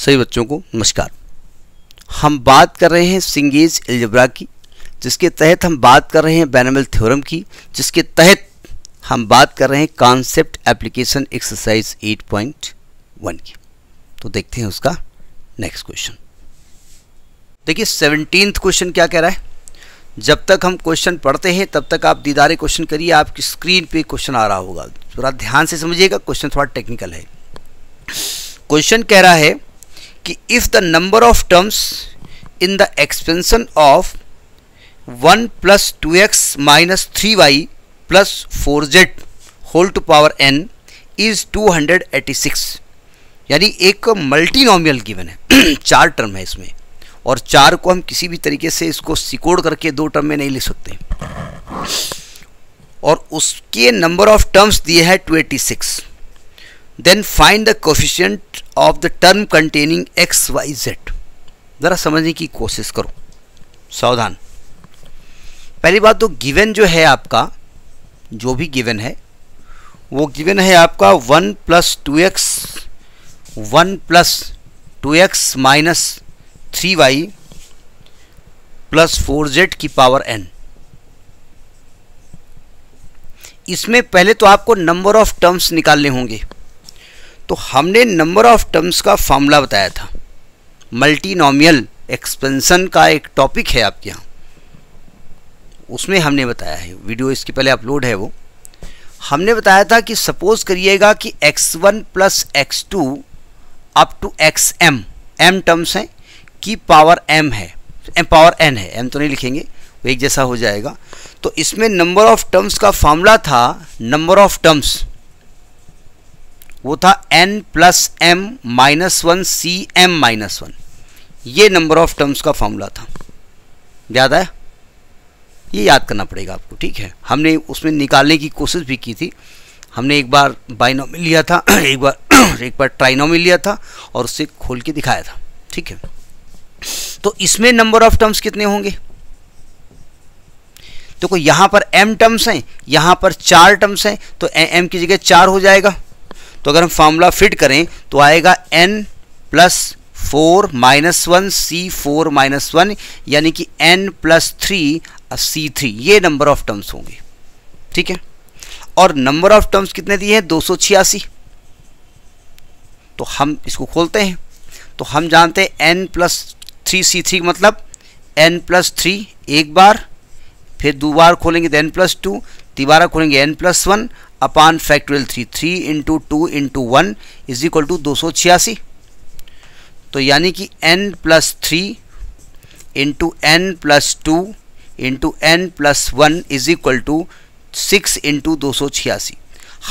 सभी बच्चों को नमस्कार हम बात कर रहे हैं सिंगेज एल्जब्रा की जिसके तहत हम बात कर रहे हैं बैनमल थ्योरम की जिसके तहत हम बात कर रहे हैं कॉन्सेप्ट एप्लीकेशन एक्सरसाइज 8.1 की तो देखते हैं उसका नेक्स्ट क्वेश्चन देखिए सेवनटीन क्वेश्चन क्या कह रहा है जब तक हम क्वेश्चन पढ़ते हैं तब तक आप दीदारे क्वेश्चन करिए आपकी स्क्रीन पे क्वेश्चन आ रहा होगा थोड़ा ध्यान से समझिएगा क्वेश्चन थोड़ा टेक्निकल है क्वेश्चन कह रहा है कि if the number of terms in the expansion of one plus two x minus three y plus four z whole to power n is two hundred eighty six यानी एक मल्टीनॉमियल given है चार term है इसमें और चार को हम किसी भी तरीके से इसको सिकोड़ करके दो टर्म में नहीं ले सकते और उसके नंबर ऑफ टर्म्स दिए हैं two eighty six then find the coefficient of the term containing x y z ज़रा समझने की कोशिश करो सावधान पहली बात तो गिवन जो है आपका जो भी गिवन है वो गिवन है आपका one plus two x one plus two x minus three y plus four z की पावर एन इसमें पहले तो आपको नंबर ऑफ टर्म्स निकालने होंगे तो हमने नंबर ऑफ टर्म्स का फॉर्मूला बताया था मल्टीनोमियल एक्सपेंसन का एक टॉपिक है आपके यहाँ उसमें हमने बताया है वीडियो इसके पहले अपलोड है वो हमने बताया था कि सपोज करिएगा कि x1 one plus x two up to x m m terms हैं की पावर m है एम पावर n है m तो नहीं लिखेंगे वो एक जैसा हो जाएगा तो इसमें नंबर ऑफ टर्म्स का फॉर्मूला था नंबर ऑफ टर्म्स वो था n plus m minus one C m minus one ये नंबर ऑफ टर्म्स का फॉर्मूला था याद आया ये याद करना पड़ेगा आपको ठीक है हमने उसमें निकालने की कोशिश भी की थी हमने एक बार बाइनोमी लिया था एक बार एक बार ट्राइनोमी लिया था और उससे खोल के दिखाया था ठीक है तो इसमें नंबर ऑफ टर्म्स कितने होंगे देखो तो यहाँ पर m टर्म्स हैं यहाँ पर चार टर्म्स हैं तो m की जगह चार हो जाएगा तो अगर हम फार्मूला फिट करें तो आएगा n plus four minus one C four minus one यानी कि n plus three C three ये नंबर ऑफ टर्म्स होंगे ठीक है और नंबर ऑफ टर्म्स कितने दिए हैं दो सौ छियासी तो हम इसको खोलते हैं तो हम जानते हैं n plus three C three मतलब एन प्लस थ्री एक बार फिर दो बार खोलेंगे तो एन प्लस टू दोबारा खोलेंगे n plus one upon factorial three three into two into one is equal to दो सौ छियासी तो यानी कि n plus three into n plus two into n plus one is equal to six into दो सौ छियासी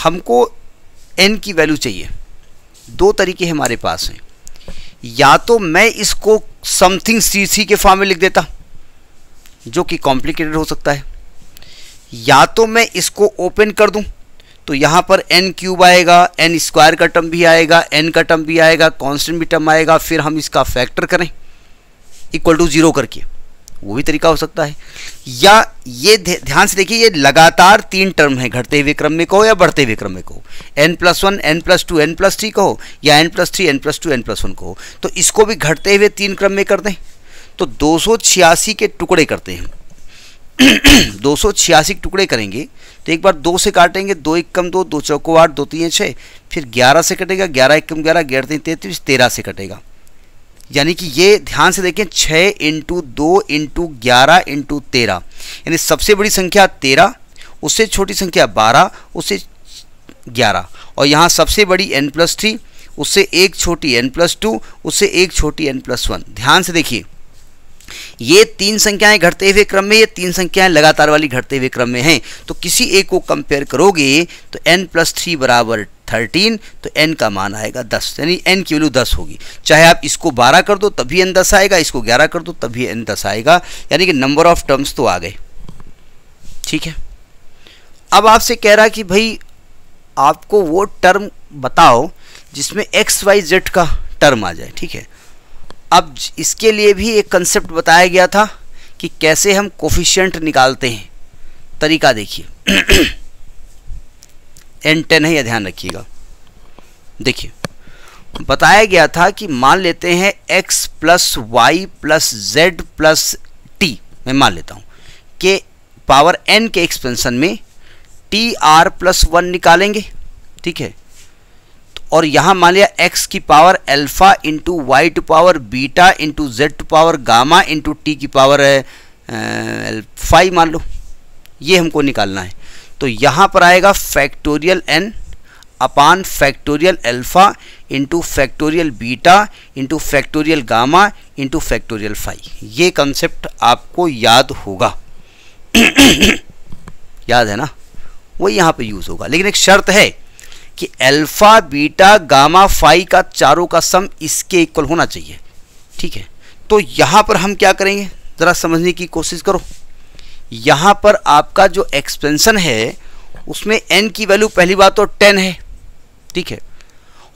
हमको एन की वैल्यू चाहिए दो तरीके हमारे पास हैं या तो मैं इसको समथिंग सी सी के फॉर्म में लिख देता जो कि कॉम्प्लिकेटेड हो सकता है या तो मैं इसको ओपन कर दूं तो यहाँ पर एन क्यूब आएगा एन स्क्वायर का टर्म भी आएगा एन का टर्म भी आएगा कॉन्स्टेंट भी टर्म आएगा फिर हम इसका फैक्टर करें इक्वल टू ज़ीरो करके वो भी तरीका हो सकता है या ये ध्यान से देखिए ये लगातार तीन टर्म है घटते हुए क्रम में कहो या बढ़ते हुए क्रम में कहो n plus one n plus two n plus three कहो या n plus three n plus two n plus one कहो तो इसको भी घटते हुए तीन क्रम में कर दें तो दो के टुकड़े करते हैं दो सौ छियासी टुकड़े करेंगे तो एक बार दो से काटेंगे दो एक कम दो दो चौको आठ दो तीन छः फिर ग्यारह से कटेगा ग्यारह एक कम ग्यारह ग्यारह तीन तैंतीस तेरह से कटेगा यानी कि ये ध्यान से देखें छः इंटू दो इंटू ग्यारह इंटू तेरह यानी सबसे बड़ी संख्या तेरह उससे छोटी संख्या बारह उससे ग्यारह और यहाँ सबसे बड़ी एन प्लस थ्री उससे एक छोटी एन प्लस टू उससे एक छोटी एन प्लस वन ध्यान से देखिए ये तीन संख्याएं घटते हुए क्रम में ये तीन संख्याएं लगातार वाली घटते हुए क्रम में हैं तो किसी एक को कंपेयर करोगे तो एन प्लस थ्री बराबर थर्टीन तो एन का मान आएगा दस यानी एन की वैल्यू दस होगी चाहे आप इसको बारह कर दो तभी एन दस आएगा इसको ग्यारह कर दो तभी एन दस आएगा यानी कि नंबर ऑफ टर्म्स तो आ गए ठीक है अब आपसे कह रहा कि भाई आपको वो टर्म बताओ जिसमें एक्स वाई जेड का टर्म आ जाए ठीक है अब इसके लिए भी एक कंसेप्ट बताया गया था कि कैसे हम कोफिशियंट निकालते हैं तरीका देखिए एन टेन है यह ध्यान रखिएगा देखिए बताया गया था कि मान लेते हैं x plus y plus z plus t मैं मान लेता हूँ कि पावर n के एक्सपेंशन में टी आर प्लस वन निकालेंगे ठीक है और यहाँ मान लिया x की power alpha into y to power beta into z to power gamma into t की पावर है फाइव मान लो ये हमको निकालना है तो यहाँ पर आएगा factorial n upon factorial alpha into factorial beta into factorial gamma into factorial five ये कंसेप्ट आपको याद होगा याद है ना वो यहाँ पे यूज़ होगा लेकिन एक शर्त है कि अल्फा बीटा गामा फाई का चारों का सम इसके इक्वल होना चाहिए ठीक है तो यहाँ पर हम क्या करेंगे ज़रा समझने की कोशिश करो यहाँ पर आपका जो एक्सपेंसन है उसमें एन की वैल्यू पहली बात तो टेन है ठीक है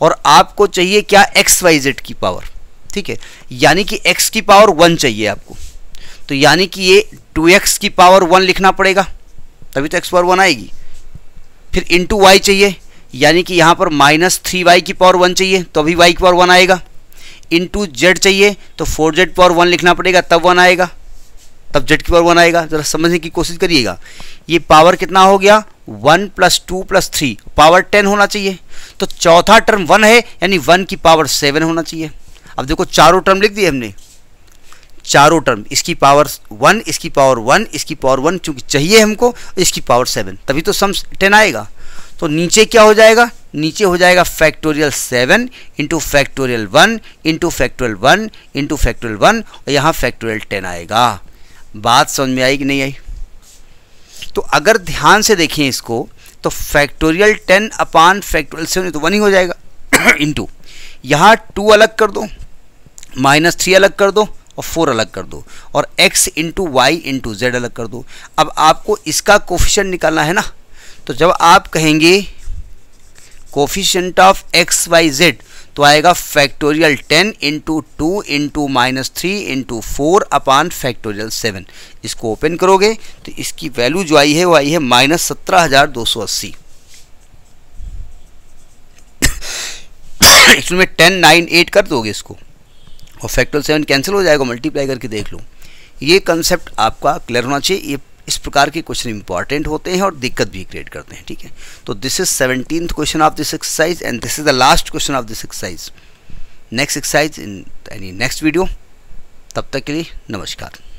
और आपको चाहिए क्या एक्स वाई जेड की पावर ठीक है यानी कि एक्स की पावर वन चाहिए आपको तो यानी कि ये टू एक्स की पावर वन लिखना पड़ेगा तभी तो एक्स पावर वन आएगी फिर इंटू वाई चाहिए यानी कि यहाँ पर माइनस थ्री वाई की पावर वन चाहिए तो अभी वाई की पावर वन आएगा इन टू जेड चाहिए तो फोर जेड पावर वन लिखना पड़ेगा तब वन आएगा तब जेड की पावर वन आएगा ज़रा समझने की कोशिश करिएगा ये पावर कितना हो गया one plus two plus three power ten होना चाहिए तो चौथा टर्म वन है यानी वन की पावर सेवन होना चाहिए अब देखो चारों टर्म लिख दिए हमने चारों टर्म इसकी पावर वन इसकी पावर वन इसकी पावर वन चूंकि चाहिए हमको इसकी पावर सेवन तभी तो सम टेन आएगा तो नीचे क्या हो जाएगा नीचे हो जाएगा factorial seven into factorial one into factorial one into factorial one और यहाँ फैक्टोरियल टेन आएगा बात समझ में आई कि नहीं आई तो अगर ध्यान से देखें इसको तो factorial ten upon factorial seven तो वन ही हो जाएगा इंटू यहाँ टू अलग कर दो माइनस थ्री अलग कर दो और फोर अलग कर दो और x into y into z अलग कर दो अब आपको इसका कोफिशन निकालना है ना तो जब आप कहेंगे coefficient of x y z तो आएगा factorial ten into two into minus three into four upon factorial seven इसको ओपन करोगे तो इसकी वैल्यू जो आई है वो आई है माइनस सत्रह हज़ार दो सौ अस्सी इसमें टेन नाइन एट कर दोगे इसको और फैक्टोरियल सेवन कैंसिल हो जाएगा मल्टीप्लाई करके देख लो ये कंसेप्ट आपका क्लियर होना चाहिए ये इस प्रकार के क्वेश्चन इंपॉर्टेंट होते हैं और दिक्कत भी क्रिएट करते हैं ठीक है तो this is seventeen question of this exercise and this is the last question of this exercise next exercise in यानी नेक्स्ट वीडियो तब तक के लिए नमस्कार